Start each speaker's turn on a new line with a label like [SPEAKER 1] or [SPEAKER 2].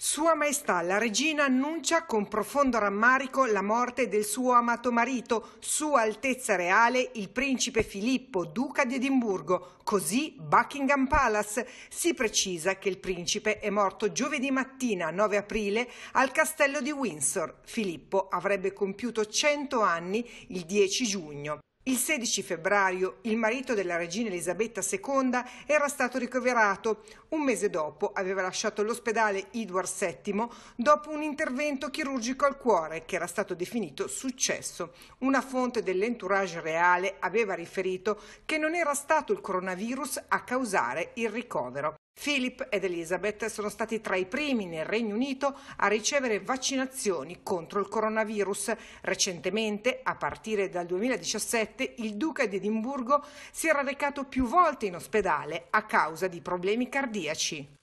[SPEAKER 1] Sua Maestà la Regina annuncia con profondo rammarico la morte del suo amato marito, Sua Altezza Reale, il principe Filippo, duca di Edimburgo, così Buckingham Palace. Si precisa che il principe è morto giovedì mattina 9 aprile al castello di Windsor. Filippo avrebbe compiuto 100 anni il 10 giugno. Il 16 febbraio il marito della regina Elisabetta II era stato ricoverato. Un mese dopo aveva lasciato l'ospedale Edward VII dopo un intervento chirurgico al cuore che era stato definito successo. Una fonte dell'entourage reale aveva riferito che non era stato il coronavirus a causare il ricovero. Philip ed Elizabeth sono stati tra i primi nel Regno Unito a ricevere vaccinazioni contro il coronavirus. Recentemente, a partire dal 2017, il duca di Edimburgo si era recato più volte in ospedale a causa di problemi cardiaci.